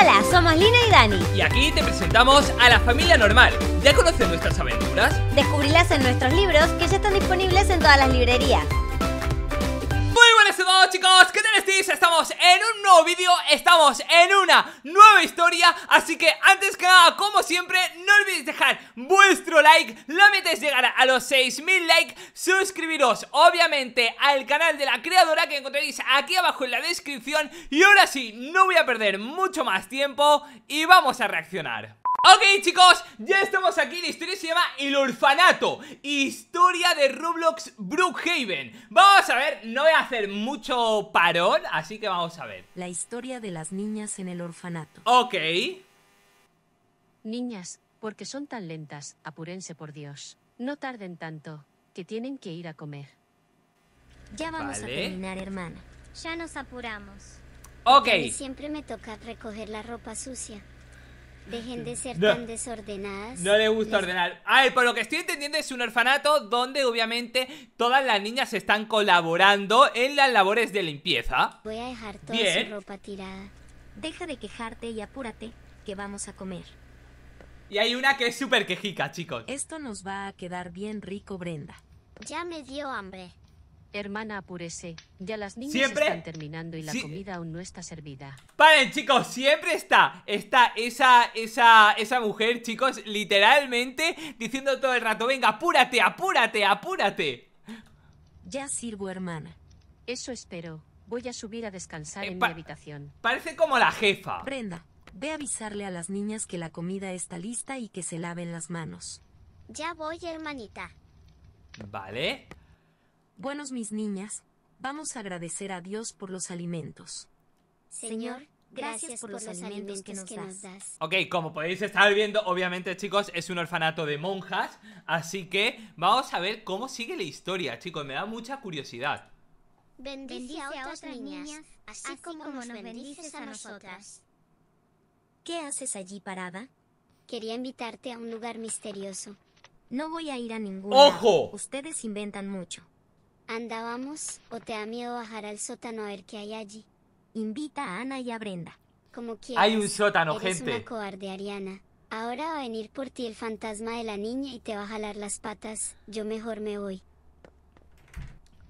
Hola, somos Lina y Dani. Y aquí te presentamos a la familia normal. ¿Ya conoces nuestras aventuras? Descubrirlas en nuestros libros que ya están disponibles en todas las librerías. Muy buenas a todos chicos, ¿qué tal estáis? Estamos en un nuevo vídeo, estamos en una nueva historia Así que antes que nada, como siempre, no olvidéis dejar vuestro like La meta llegar a los 6000 likes Suscribiros, obviamente, al canal de la creadora que encontraréis aquí abajo en la descripción Y ahora sí, no voy a perder mucho más tiempo y vamos a reaccionar Ok chicos, ya estamos aquí, la historia se llama El Orfanato Historia de Rublox Brookhaven Vamos a ver, no voy a hacer mucho parón, así que vamos a ver La historia de las niñas en el orfanato Ok Niñas, porque son tan lentas, apúrense por Dios No tarden tanto, que tienen que ir a comer Ya vamos a terminar hermana Ya nos apuramos Ok Siempre me toca recoger la ropa sucia Dejen de ser tan desordenadas. No le gusta ordenar. A ver, por lo que estoy entendiendo es un orfanato donde obviamente todas las niñas están colaborando en las labores de limpieza. Voy a dejar toda su ropa tirada. Deja de quejarte y apúrate, que vamos a comer. Y hay una que es súper quejica, chicos. Esto nos va a quedar bien rico, Brenda. Ya me dio hambre. Hermana, apúrese. Ya las niñas están terminando y la comida aún no está servida. Paren, chicos, siempre está. Está esa, esa, esa mujer, chicos, literalmente diciendo todo el rato, venga, apúrate, apúrate, apúrate. Ya sirvo, hermana. Eso espero. Voy a subir a descansar eh, en mi habitación. Parece como la jefa. Brenda, ve a avisarle a las niñas que la comida está lista y que se laven las manos. Ya voy, hermanita. Vale. Buenos mis niñas, vamos a agradecer a Dios por los alimentos. Señor, Gracias por los alimentos que nos das. Ok, como podéis estar viendo, obviamente, chicos, es un orfanato de monjas. Así que vamos a ver cómo sigue la historia, chicos. Me da mucha curiosidad. Bendice a otras niñas, así como nos bendices a nosotras. ¿Qué haces allí parada? Quería invitarte a un lugar misterioso. No voy a ir a ningún. ¡Ojo! Ustedes inventan mucho. Andábamos o te da miedo bajar al sótano a ver qué hay allí. Invita a Ana y a Brenda. Como quieras. Hay un sótano, gente. Una Ariana. Ahora va a venir por ti el fantasma de la niña y te va a jalar las patas. Yo mejor me voy.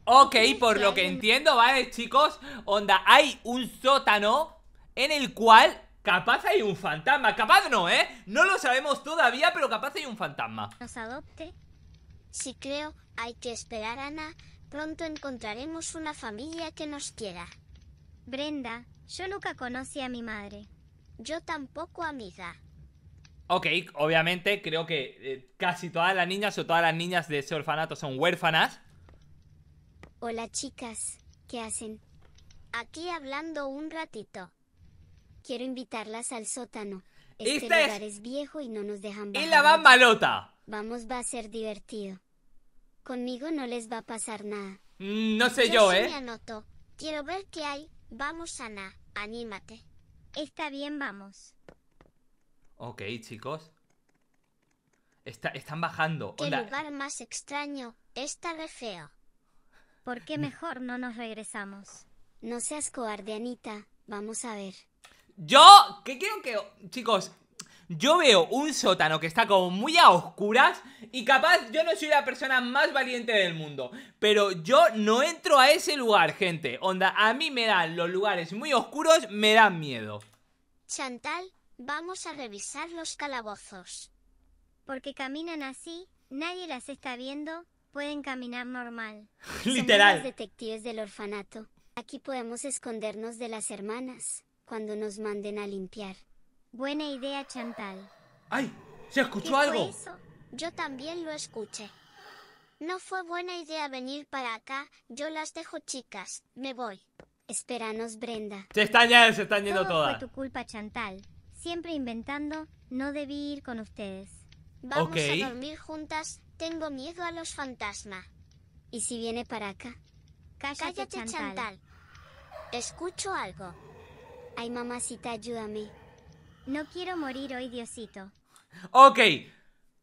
Ok, por lo que entiendo, ¿vale, chicos? Onda, hay un sótano en el cual capaz hay un fantasma. Capaz no, ¿eh? No lo sabemos todavía, pero capaz hay un fantasma. ¿Nos adopte? Si creo, hay que esperar a Ana Pronto encontraremos una familia que nos quiera. Brenda, yo nunca conocí a mi madre. Yo tampoco, amiga. Ok, obviamente creo que eh, casi todas las niñas o todas las niñas de ese orfanato son huérfanas. Hola chicas, ¿qué hacen? Aquí hablando un ratito. Quiero invitarlas al sótano. Este, este lugar es... viejo y no nos dejan bajar. Y la van malota. Vamos, va a ser divertido. Conmigo no les va a pasar nada. Mm, no sé yo, yo ¿eh? Me anoto. Quiero ver qué hay. Vamos, Ana. Anímate. Está bien, vamos. Ok, chicos. Está, están bajando. Qué lugar más extraño. Está de feo. ¿Por qué mm. mejor no nos regresamos? No seas cobarde, Anita. Vamos a ver. Yo, ¿Qué quiero que... Chicos, yo veo un sótano que está como muy a oscuras y capaz yo no soy la persona más valiente del mundo, pero yo no entro a ese lugar, gente. Onda, a mí me dan los lugares muy oscuros, me dan miedo. Chantal, vamos a revisar los calabozos. Porque caminan así, nadie las está viendo, pueden caminar normal. Literal. los detectives del orfanato. Aquí podemos escondernos de las hermanas cuando nos manden a limpiar. Buena idea, Chantal. ¡Ay! ¿Se escuchó algo? Yo también lo escuché. No fue buena idea venir para acá. Yo las dejo, chicas. Me voy. Esperanos, Brenda. Se están yendo, se están Todo Fue tu culpa, Chantal. Siempre inventando, no debí ir con ustedes. Vamos a dormir juntas. Tengo miedo a los fantasmas. ¿Y si viene para acá? Cállate, Chantal. Escucho algo. Ay, mamacita, ayúdame. No quiero morir hoy, Diosito. Ok,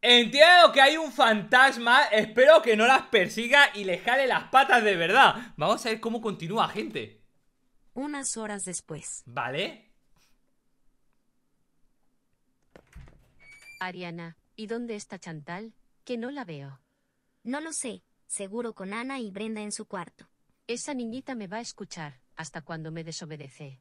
Entiendo que hay un fantasma, espero que no las persiga y les jale las patas de verdad. Vamos a ver cómo continúa, gente. Unas horas después. ¿Vale? Ariana, ¿y dónde está Chantal? Que no la veo. No lo sé, seguro con Ana y Brenda en su cuarto. Esa niñita me va a escuchar, hasta cuando me desobedece.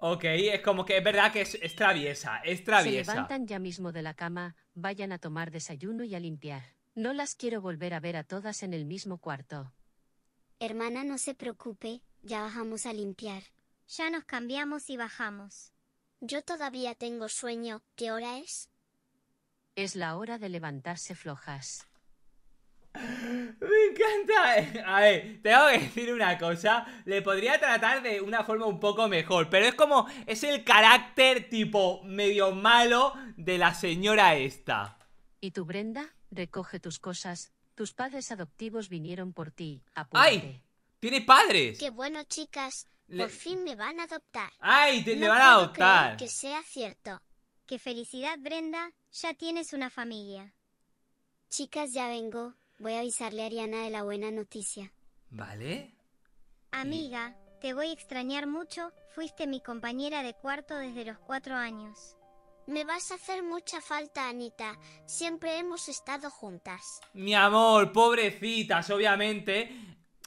Ok, es como que es verdad que es, traviesa, es traviesa. Se levantan ya mismo de la cama, vayan a tomar desayuno y a limpiar. No las quiero volver a ver a todas en el mismo cuarto. Hermana, no se preocupe, ya bajamos a limpiar. Ya nos cambiamos y bajamos. Yo todavía tengo sueño. ¿Qué hora es? Es la hora de levantarse flojas. Me encanta. A ver, tengo que decir una cosa. Le podría tratar de una forma un poco mejor, pero es como. Es el carácter tipo medio malo de la señora esta. ¿Y tu Brenda? Recoge tus cosas. Tus padres adoptivos vinieron por ti. ¡Ay! ¡Tiene padres! ¡Qué bueno, chicas! Por fin me van a adoptar. ¡Ay! Te, van a adoptar. que sea cierto. ¡Qué felicidad, Brenda! Ya tienes una familia. Chicas, ya vengo. Voy a avisarle a Ariana de la buena noticia. ¿Vale? Amiga, te voy a extrañar mucho, fuiste mi compañera de cuarto desde los cuatro años. Me vas a hacer mucha falta, Anita. Siempre hemos estado juntas. Mi amor, pobrecitas, obviamente.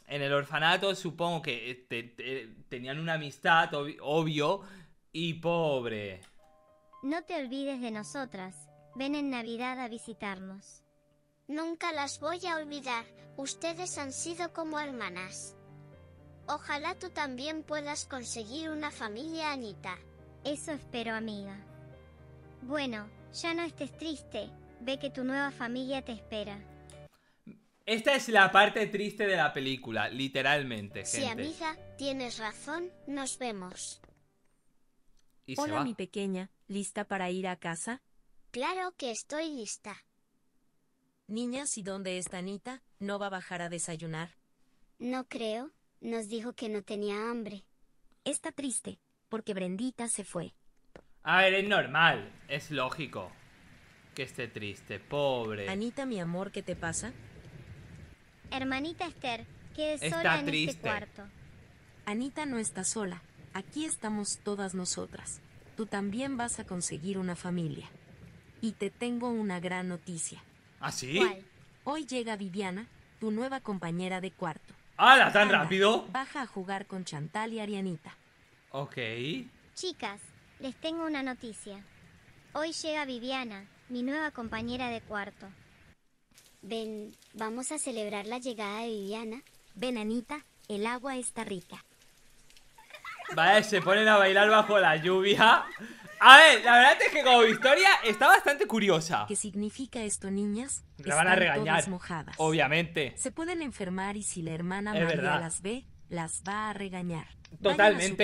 En el orfanato supongo que eh, tenían una amistad, obvio, y pobre. No te olvides de nosotras. Ven en Navidad a visitarnos. Nunca las voy a olvidar, ustedes han sido como hermanas. Ojalá tú también puedas conseguir una familia, Anita. Eso espero, amiga. Bueno, ya no estés triste, ve que tu nueva familia te espera. Esta es la parte triste de la película, literalmente. Gente. Sí, amiga, tienes razón, nos vemos. Hola, mi pequeña, ¿lista para ir a casa? Claro que estoy lista. Niñas, ¿y dónde está Anita? ¿No va a bajar a desayunar? No creo. Nos dijo que no tenía hambre. Está triste, porque Brendita se fue. A ver, es normal, es lógico que esté triste, pobre. Anita, mi amor, ¿qué te pasa? Hermanita Esther, que es sola en este cuarto. Anita no está sola. Aquí estamos todas nosotras. Tú también vas a conseguir una familia. Y te tengo una gran noticia. Así. ¿Ah, Hoy llega Viviana, tu nueva compañera de cuarto. ¡Hala, ah, tan rápido! Baja a jugar con Chantal y Arianita. Ok. Chicas, les tengo una noticia. Hoy llega Viviana, mi nueva compañera de cuarto. Ven, vamos a celebrar la llegada de Viviana. Ven, Anita, el agua está rica. Vale, se ponen a bailar bajo la lluvia. A ver, la verdad es que como historia está bastante curiosa. ¿Qué significa esto, niñas? La van a regañar. Mojadas. Obviamente. Se pueden enfermar y si la hermana María las ve, las va a regañar. Totalmente.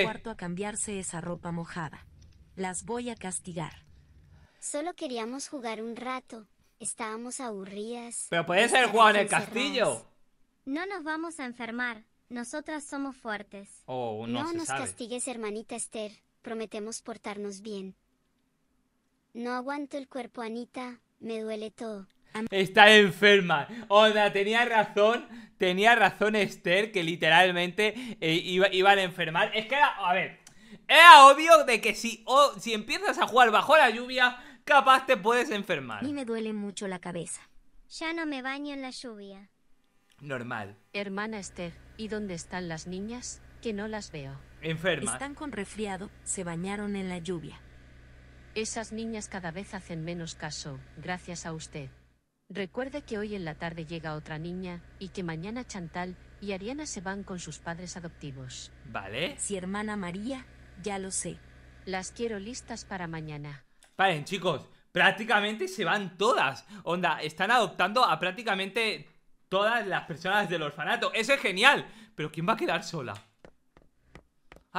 Vayan a su cuarto a cambiarse esa ropa mojada. Las voy a castigar. Solo queríamos jugar un rato. Estábamos aburridas. Pero puede este ser Juan en el castillo. No nos vamos a enfermar. Nosotras somos fuertes. Oh, no, nos castigues, hermanita Esther prometemos portarnos bien. No aguanto el cuerpo, Anita, me duele todo. Está enferma. sea tenía razón. Tenía razón Esther, que literalmente eh, iban a enfermar. Es que era, a ver, era obvio de que si, si empiezas a jugar bajo la lluvia, capaz te puedes enfermar. y me duele mucho la cabeza. Ya no me baño en la lluvia. Normal. Hermana Esther, ¿y dónde están las niñas? Que no las veo enferma. Están con resfriado, se bañaron en la lluvia. Esas niñas cada vez hacen menos caso, gracias a usted. Recuerde que hoy en la tarde llega otra niña y que mañana Chantal y Ariana se van con sus padres adoptivos. ¿Vale? Si hermana María, ya lo sé. Las quiero listas para mañana. Paren, chicos, prácticamente se van todas. Onda, están adoptando a prácticamente todas las personas del orfanato. Eso es genial. Pero ¿quién va a quedar sola?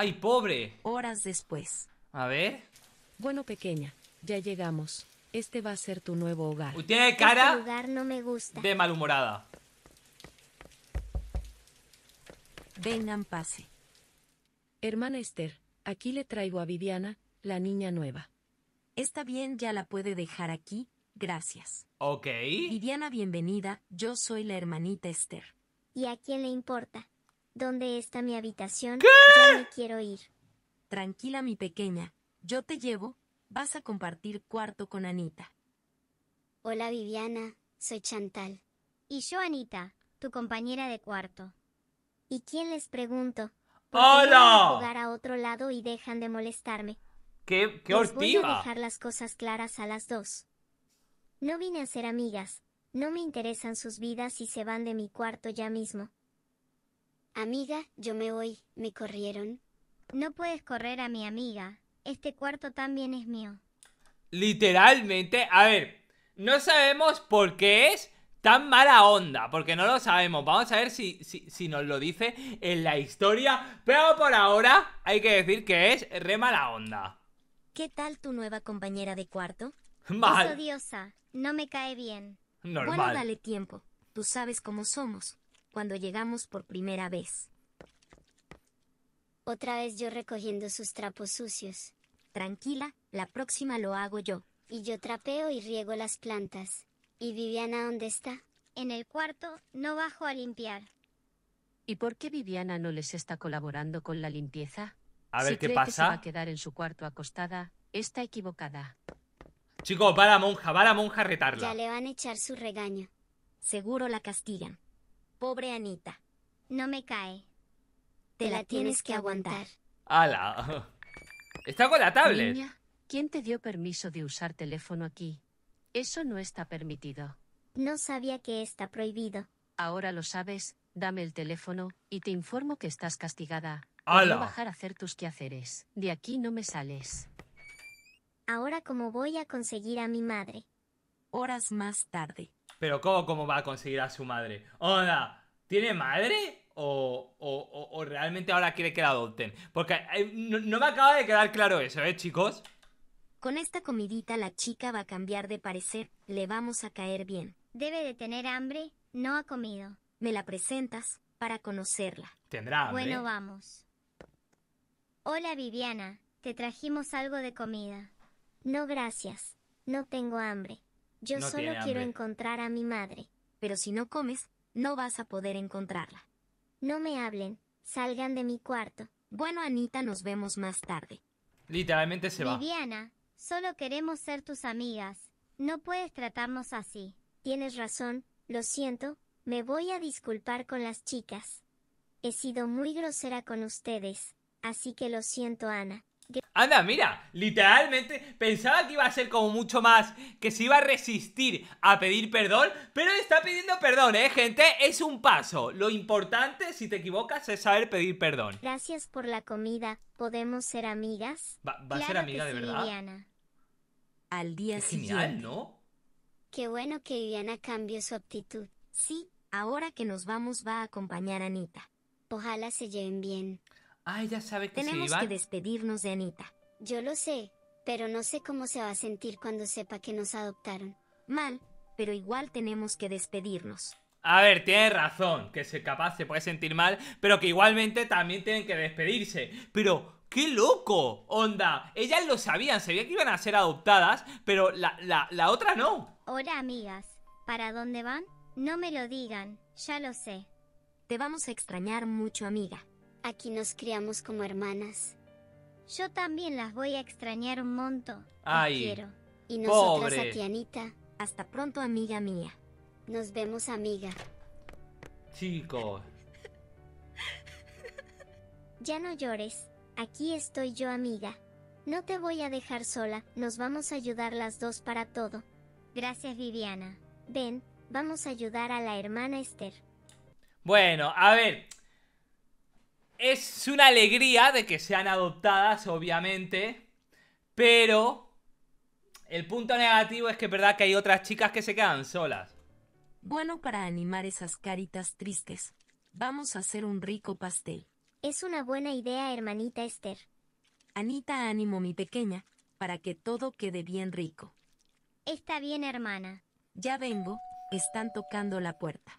¡Ay, pobre! Horas después. A ver. Bueno, pequeña, ya llegamos. Este va a ser tu nuevo hogar. tiene cara este no me gusta. de malhumorada. Vengan, pase. Hermana Esther, aquí le traigo a Viviana, la niña nueva. Está bien, ya la puede dejar aquí, gracias. Ok. Viviana, bienvenida, yo soy la hermanita Esther. ¿Y a quién le importa? ¿Dónde está mi habitación? ¿Qué? quiero ir. Tranquila, mi pequeña. Yo te llevo. Vas a compartir cuarto con Anita. Hola, Viviana. Soy Chantal. Y yo, Anita, tu compañera de cuarto. ¿Y quién les pregunto? ¡Hola! jugar a otro lado y dejan de molestarme. ¡Qué, qué voy a dejar las cosas claras a las dos. No vine a ser amigas. No me interesan sus vidas y se van de mi cuarto ya mismo. Amiga, yo me voy, me corrieron. No puedes correr a mi amiga. Este cuarto también es mío. Literalmente, a ver, no sabemos por qué es tan mala onda, porque no lo sabemos. Vamos a ver si, si, nos lo dice en la historia, pero por ahora hay que decir que es re mala onda. ¿Qué tal tu nueva compañera de cuarto? Mal. no me cae bien. Normal. dale tiempo. Tú sabes cómo somos cuando llegamos por primera vez. Otra vez yo recogiendo sus trapos sucios. Tranquila, la próxima lo hago yo. Y yo trapeo y riego las plantas. ¿Y Viviana dónde está? En el cuarto, no bajo a limpiar. ¿Y por qué Viviana no les está colaborando con la limpieza? A ver si qué pasa. Que se va a quedar en su cuarto acostada, está equivocada. Chico, va la monja, va la monja a retarla. Ya le van a echar su regaño. Seguro la castigan. Pobre Anita. No me cae. Te la tienes que aguantar. ¡Hala! Está con la tablet. ¿quién te dio permiso de usar teléfono aquí? Eso no está permitido. No sabía que está prohibido. Ahora lo sabes, dame el teléfono y te informo que estás castigada. ¡Hala! Voy a bajar a hacer tus quehaceres. De aquí no me sales. Ahora cómo voy a conseguir a mi madre. Horas más tarde. Pero ¿cómo, va a conseguir a su madre? Hola, ¿tiene madre? O, realmente ahora quiere que la adopten. Porque eh, no, no, me acaba de quedar claro eso, ¿eh, chicos? Con esta comidita la chica va a cambiar de parecer, le vamos a caer bien. Debe de tener hambre, no ha comido. Me la presentas para conocerla. Tendrá hambre. Bueno, vamos. Hola Viviana, te trajimos algo de comida. No, gracias. No tengo hambre. Yo solo quiero encontrar a mi madre. Pero si no comes, no vas a poder encontrarla. No me hablen, salgan de mi cuarto. Bueno, Anita, nos vemos más tarde. Literalmente se va. Viviana, solo queremos ser tus amigas. No puedes tratarnos así. Tienes razón, lo siento, me voy a disculpar con las chicas. He sido muy grosera con ustedes, así que lo siento, Ana. Anda, mira, literalmente pensaba que iba a ser como mucho más, que se iba a resistir a pedir perdón, pero está pidiendo perdón, ¿eh, gente? Es un paso. Lo importante, si te equivocas, es saber pedir perdón. Gracias por la comida. ¿Podemos ser amigas? ¿Va, a ser amiga de verdad? Al día siguiente. Genial, ¿no? Qué bueno que Viviana cambió su actitud. Sí, ahora que nos vamos va a acompañar a Anita. Ojalá se lleven bien ella sabe que Tenemos que despedirnos de Anita. Yo lo sé, pero no sé cómo se va a sentir cuando sepa que nos adoptaron. Mal, pero igual tenemos que despedirnos. A ver, tiene razón, que se capaz se puede sentir mal, pero que igualmente también tienen que despedirse. Pero, ¡qué loco! Onda, ellas lo sabían, sabían que iban a ser adoptadas, pero la, la otra no. Hola, amigas. ¿Para dónde van? No me lo digan, ya lo sé. Te vamos a extrañar mucho, amiga. Aquí nos criamos como hermanas. Yo también las voy a extrañar un monto. Ay, Y nosotras a Tianita. Hasta pronto, amiga mía. Nos vemos, amiga. Chico. Ya no llores. Aquí estoy yo, amiga. No te voy a dejar sola. Nos vamos a ayudar las dos para todo. Gracias, Viviana. Ven, vamos a ayudar a la hermana Esther. Bueno, a ver, es una alegría de que sean adoptadas, obviamente, pero el punto negativo es que es verdad que hay otras chicas que se quedan solas. Bueno, para animar esas caritas tristes, vamos a hacer un rico pastel. Es una buena idea, hermanita Esther. Anita, ánimo mi pequeña, para que todo quede bien rico. Está bien, hermana. Ya vengo, están tocando la puerta.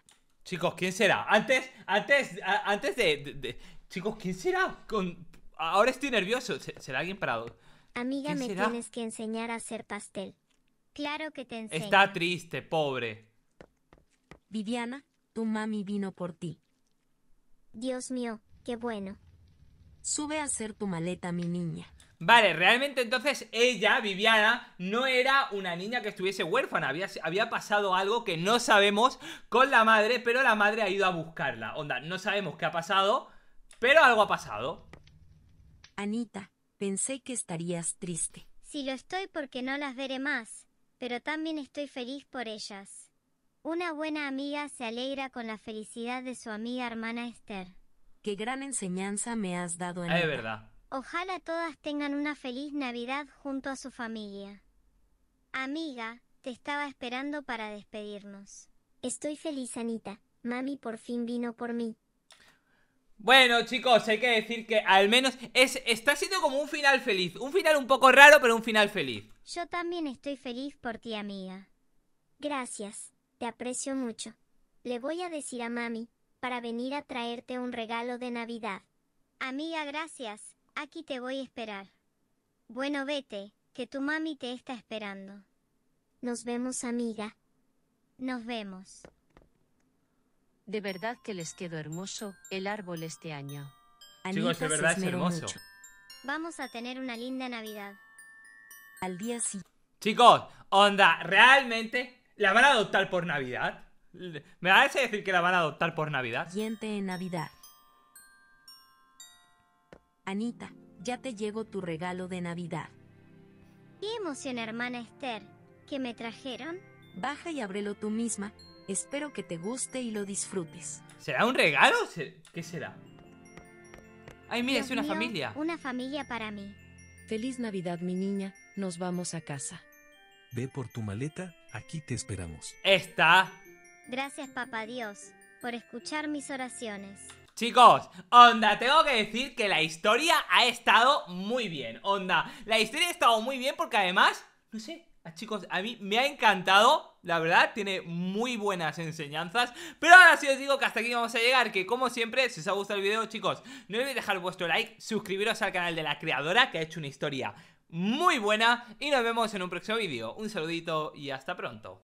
Chicos, ¿quién será? Antes, antes, antes de, Chicos, ¿quién será? Con... Ahora estoy nervioso. ¿Será alguien parado? Amiga, me tienes que enseñar a hacer pastel. Claro que te enseño. Está triste, pobre. Viviana, tu mami vino por ti. Dios mío, qué bueno. Sube a hacer tu maleta, mi niña. Vale, realmente entonces ella, Viviana, no era una niña que estuviese huérfana, había, había, pasado algo que no sabemos con la madre, pero la madre ha ido a buscarla. Onda, no sabemos qué ha pasado, pero algo ha pasado. Anita, pensé que estarías triste. Si lo estoy porque no las veré más, pero también estoy feliz por ellas. Una buena amiga se alegra con la felicidad de su amiga hermana Esther. Qué gran enseñanza me has dado, en verdad. Ojalá todas tengan una feliz Navidad junto a su familia. Amiga, te estaba esperando para despedirnos. Estoy feliz, Anita. Mami por fin vino por mí. Bueno, chicos, hay que decir que al menos es, está siendo como un final feliz. Un final un poco raro, pero un final feliz. Yo también estoy feliz por ti, amiga. Gracias, te aprecio mucho. Le voy a decir a mami, para venir a traerte un regalo de Navidad. Amiga, gracias. Aquí te voy a esperar. Bueno, vete, que tu mami te está esperando. Nos vemos, amiga. Nos vemos. De verdad que les quedó hermoso el árbol este año. Chicos, de verdad es hermoso. Mucho. Vamos a tener una linda Navidad. Al día siguiente Chicos, onda, ¿realmente la van a adoptar por Navidad? ¿Me parece decir que la van a adoptar por Navidad? Siguiente Navidad. Anita, ya te llegó tu regalo de Navidad. ¡Qué emoción, hermana Esther! ¿Qué me trajeron? Baja y ábrelo tú misma. Espero que te guste y lo disfrutes. ¿Será un regalo? ¿Qué será? ¡Ay, mira, es una familia! Una familia para mí. Feliz Navidad, mi niña. Nos vamos a casa. Ve por tu maleta, aquí te esperamos. ¡Está! Gracias, papá Dios, por escuchar mis oraciones. Chicos, onda, tengo que decir que la historia ha estado muy bien, onda. La historia ha estado muy bien porque además, no sé, chicos, a mí me ha encantado, la verdad, tiene muy buenas enseñanzas. Pero ahora sí os digo que hasta aquí vamos a llegar, que como siempre, si os ha gustado el video, chicos, no olvidéis dejar vuestro like, suscribiros al canal de la creadora, que ha hecho una historia muy buena, y nos vemos en un próximo vídeo. Un saludito y hasta pronto.